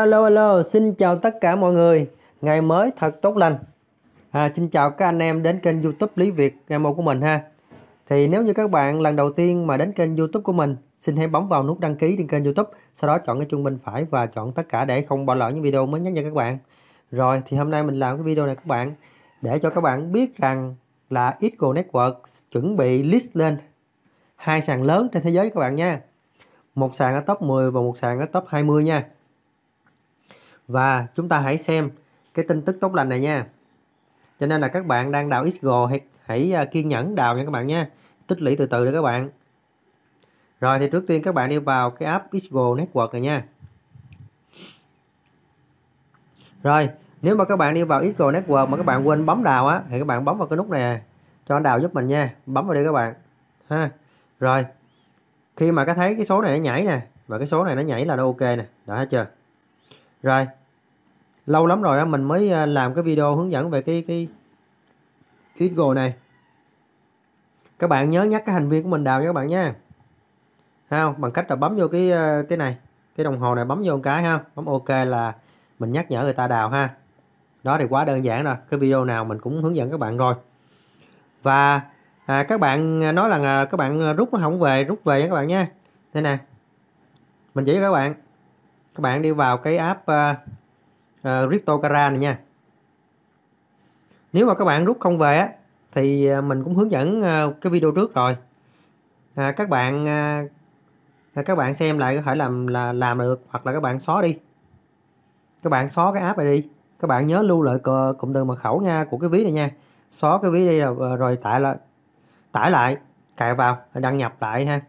Alo alo, xin chào tất cả mọi người. Ngày mới thật tốt lành. À, xin chào các anh em đến kênh YouTube Lý Việt ngày một của mình ha. Thì nếu như các bạn lần đầu tiên mà đến kênh YouTube của mình, xin hãy bấm vào nút đăng ký trên kênh YouTube, sau đó chọn cái chuông bên phải và chọn tất cả để không bỏ lỡ những video mới nhất nha các bạn. Rồi thì hôm nay mình làm cái video này các bạn để cho các bạn biết rằng là Eagle Network chuẩn bị list lên hai sàn lớn trên thế giới các bạn nha. Một sàn ở top 10 và một sàn ở top 20 nha và chúng ta hãy xem cái tin tức tốt lành này nha. Cho nên là các bạn đang đào xg hãy, hãy à, kiên nhẫn đào nha các bạn nha. Tích lũy từ từ đi các bạn. Rồi thì trước tiên các bạn đi vào cái app xg Network này nha. Rồi, nếu mà các bạn đi vào xg Network mà các bạn quên bấm đào á thì các bạn bấm vào cái nút này cho anh đào giúp mình nha. Bấm vào đi các bạn. Ha. Rồi. Khi mà các thấy cái số này nó nhảy nè và cái số này nó nhảy là nó ok nè. Đó hết chưa? rồi lâu lắm rồi mình mới à, làm cái video hướng dẫn về cái cái cái Google này các bạn nhớ nhắc cái hành viên của mình đào nha các bạn nha ha bằng cách là bấm vô cái à, cái này cái đồng hồ này bấm vô một cái ha bấm ok là mình nhắc nhở người ta đào ha đó thì quá đơn giản rồi cái video nào mình cũng hướng dẫn các bạn rồi và à, các bạn à, nói là các bạn rút nó không về rút về nha các bạn nha thế nè mình chỉ cho các bạn các bạn đi vào cái app uh, uh, này nha nếu mà các bạn rút không về á thì ờ, mình cũng hướng dẫn uh, cái video trước rồi à, các bạn à, các bạn xem lại có thể làm là làm được hoặc là các bạn xóa đi các bạn xóa cái app này đi các bạn nhớ lưu lại cụm từ mật khẩu nha của cái ví này nha xóa cái ví đi rồi, rồi tải lại tải lại cài vào đăng nhập lại ha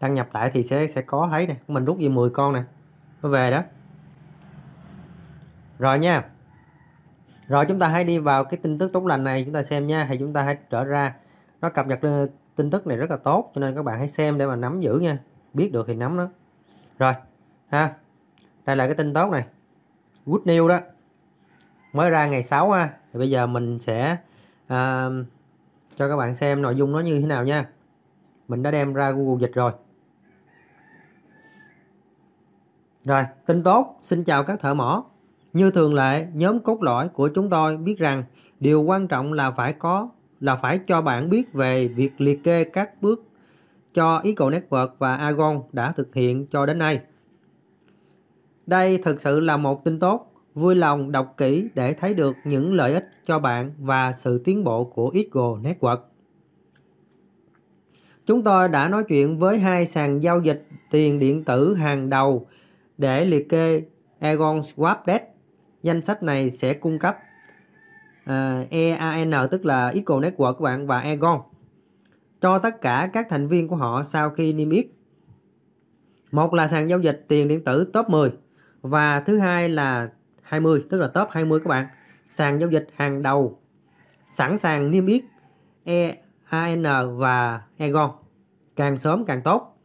đăng nhập lại thì sẽ sẽ có thấy nè mình rút về 10 con nè nó về đó rồi nha rồi chúng ta hãy đi vào cái tin tức tốt lành này chúng ta xem nha thì chúng ta hãy trở ra nó cập nhật lên tin tức này rất là tốt cho nên các bạn hãy xem để mà nắm giữ nha biết được thì nắm nó rồi ha đây là cái tin tốt này good news đó mới ra ngày 6 ha thì bây giờ mình sẽ uh, cho các bạn xem nội dung nó như thế nào nha mình đã đem ra Google dịch rồi Rồi, tin tốt, xin chào các thợ mỏ. Như thường lệ, nhóm cốt lõi của chúng tôi biết rằng điều quan trọng là phải có là phải cho bạn biết về việc liệt kê các bước cho Eco Network và Agon đã thực hiện cho đến nay. Đây thực sự là một tin tốt, vui lòng đọc kỹ để thấy được những lợi ích cho bạn và sự tiến bộ của Eco Network. Chúng tôi đã nói chuyện với hai sàn giao dịch tiền điện tử hàng đầu để liệt kê Egon Swap desk danh sách này sẽ cung cấp uh, à, EAN tức là Eco Network các bạn và Egon cho tất cả các thành viên của họ sau khi niêm yết. Một là sàn giao dịch tiền điện tử top 10 và thứ hai là 20 tức là top 20 các bạn. Sàn giao dịch hàng đầu sẵn sàng niêm yết EAN và Egon càng sớm càng tốt.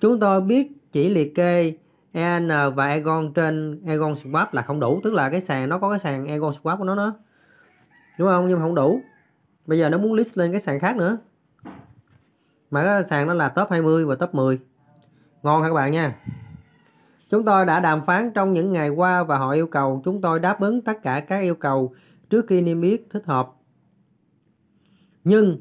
Chúng tôi biết chỉ liệt kê EN và Egon trên Egon Swap là không đủ tức là cái sàn nó có cái sàn Egon Swap của nó nó đúng không nhưng mà không đủ bây giờ nó muốn list lên cái sàn khác nữa mà cái sàn nó là top 20 và top 10 ngon hả các bạn nha chúng tôi đã đàm phán trong những ngày qua và họ yêu cầu chúng tôi đáp ứng tất cả các yêu cầu trước khi niêm yết thích hợp nhưng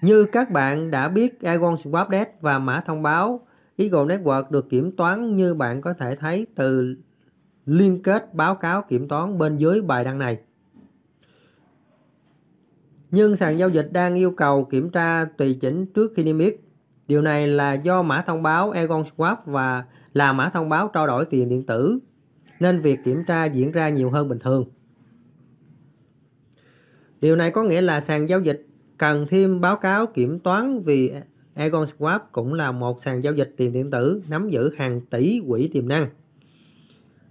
như các bạn đã biết Egon Swap Desk và mã thông báo Eagle Network được kiểm toán như bạn có thể thấy từ liên kết báo cáo kiểm toán bên dưới bài đăng này. Nhưng sàn giao dịch đang yêu cầu kiểm tra tùy chỉnh trước khi niêm yết. Điều này là do mã thông báo Egon Swap và là mã thông báo trao đổi tiền điện tử nên việc kiểm tra diễn ra nhiều hơn bình thường. Điều này có nghĩa là sàn giao dịch cần thêm báo cáo kiểm toán vì Egon Swap cũng là một sàn giao dịch tiền điện tử nắm giữ hàng tỷ quỹ tiềm năng.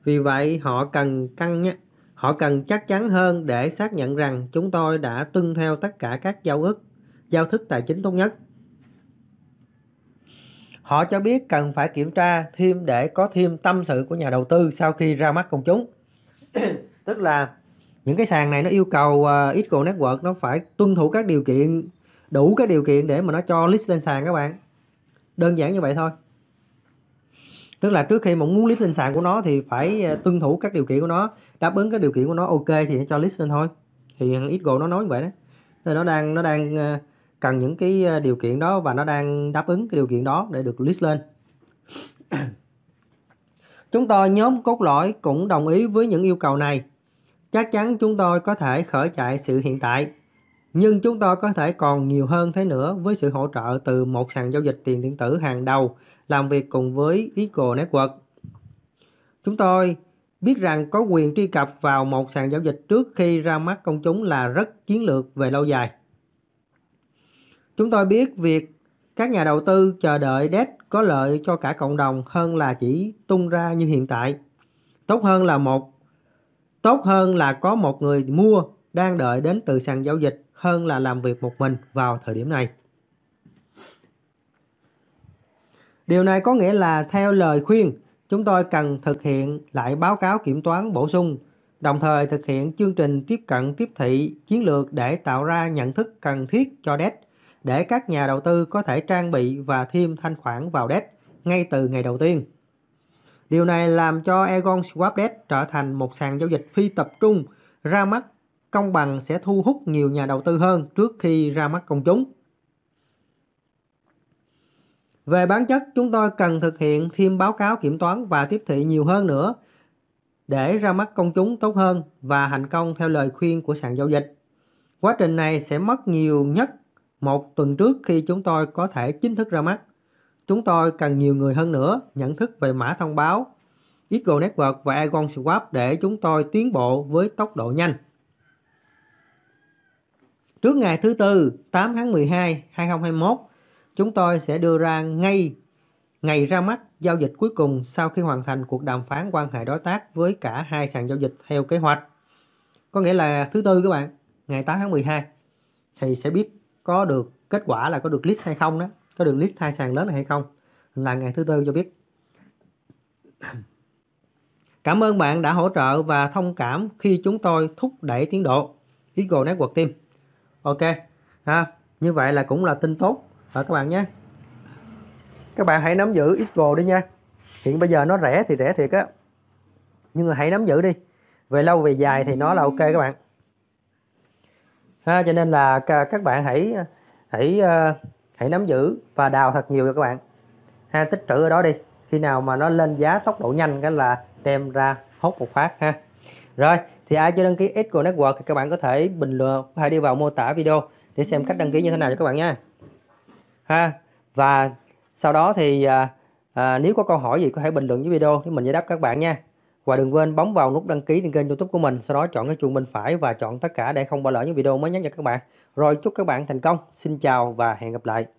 Vì vậy họ cần căng nhé. Họ cần chắc chắn hơn để xác nhận rằng chúng tôi đã tuân theo tất cả các giao ước, giao thức tài chính tốt nhất. Họ cho biết cần phải kiểm tra thêm để có thêm tâm sự của nhà đầu tư sau khi ra mắt công chúng. Tức là những cái sàn này nó yêu cầu uh, ờ, Equal Network nó phải tuân thủ các điều kiện đủ cái điều kiện để mà nó cho list lên sàn các bạn đơn giản như vậy thôi tức là trước khi mà muốn list lên sàn của nó thì phải ờ, tuân thủ các điều kiện của nó đáp ứng các điều kiện của nó ok thì cho list lên thôi thì ít Go nó nói như vậy đó thì nó đang nó đang ờ, cần những cái ờ, điều kiện đó và nó đang đáp ứng cái điều kiện đó để được list lên chúng tôi nhóm cốt lõi cũng đồng ý với những yêu cầu này chắc chắn chúng tôi có thể khởi chạy sự hiện tại nhưng chúng ta có thể còn nhiều hơn thế nữa với sự hỗ trợ từ một sàn giao dịch tiền điện tử hàng đầu làm việc cùng với Eagle Network. Chúng tôi biết rằng có quyền truy cập vào một sàn giao dịch trước khi ra mắt công chúng là rất chiến lược về lâu dài. Chúng tôi biết việc các nhà đầu tư chờ đợi DEX có lợi cho cả cộng đồng hơn là chỉ tung ra như hiện tại. Tốt hơn là một tốt hơn là có một người mua đang đợi đến từ sàn giao dịch hơn là làm việc một mình vào thời điểm này. Điều này có nghĩa là theo lời khuyên, chúng tôi cần thực hiện lại báo cáo kiểm toán bổ sung, đồng thời thực hiện chương trình tiếp cận tiếp thị chiến lược để tạo ra nhận thức cần thiết cho DES, để các nhà đầu tư có thể trang bị và thêm thanh khoản vào DES ngay từ ngày đầu tiên. Điều này làm cho Egon Swap DES trở thành một sàn giao dịch phi tập trung ra mắt công bằng sẽ thu hút nhiều nhà đầu tư hơn trước khi ra mắt công chúng. Về bản chất, chúng tôi cần thực hiện thêm báo cáo kiểm toán và tiếp thị nhiều hơn nữa để ra mắt công chúng tốt hơn và thành công theo lời khuyên của sàn giao dịch. Quá trình này sẽ mất nhiều nhất một tuần trước khi chúng tôi có thể chính thức ra mắt. Chúng tôi cần nhiều người hơn nữa nhận thức về mã thông báo, Eagle Network và Aegon Swap để chúng tôi tiến bộ với tốc độ nhanh. Trước ngày thứ tư 8 tháng 12 2021, chúng tôi sẽ đưa ra ngay ngày ra mắt giao dịch cuối cùng sau khi hoàn thành cuộc đàm phán quan hệ đối tác với cả hai sàn giao dịch theo kế hoạch. Có nghĩa là thứ tư các bạn, ngày 8 tháng 12 thì sẽ biết có được kết quả là có được list hay không đó, có được list hai sàn lớn này hay không là ngày thứ tư cho biết. Cảm ơn bạn đã hỗ trợ và thông cảm khi chúng tôi thúc đẩy tiến độ Eagle Network Team ok ha như vậy là cũng là tin tốt rồi các bạn nhé các bạn hãy nắm giữ Xgo đi nha hiện bây giờ nó rẻ thì rẻ thiệt á nhưng mà hãy nắm giữ đi về lâu về dài thì nó là ok các bạn ha cho nên là các bạn hãy hãy ờ, hãy nắm giữ và đào thật nhiều cho các bạn ha tích trữ ở đó đi khi nào mà nó lên giá tốc độ nhanh cái là đem ra hốt một phát ha rồi, thì ai chưa đăng ký X của Network thì các bạn có thể bình luận, có thể đi vào mô tả video để xem cách đăng ký như thế nào cho các bạn nha. Ha. Và sau đó thì à, à, nếu có câu hỏi gì có thể bình luận dưới video để mình giải đáp các bạn nha. Và đừng quên bấm vào nút đăng ký trên kênh YouTube của mình, sau đó chọn cái chuông bên phải và chọn tất cả để không bỏ lỡ những video mới nhất nha các bạn. Rồi chúc các bạn thành công. Xin chào và hẹn gặp lại.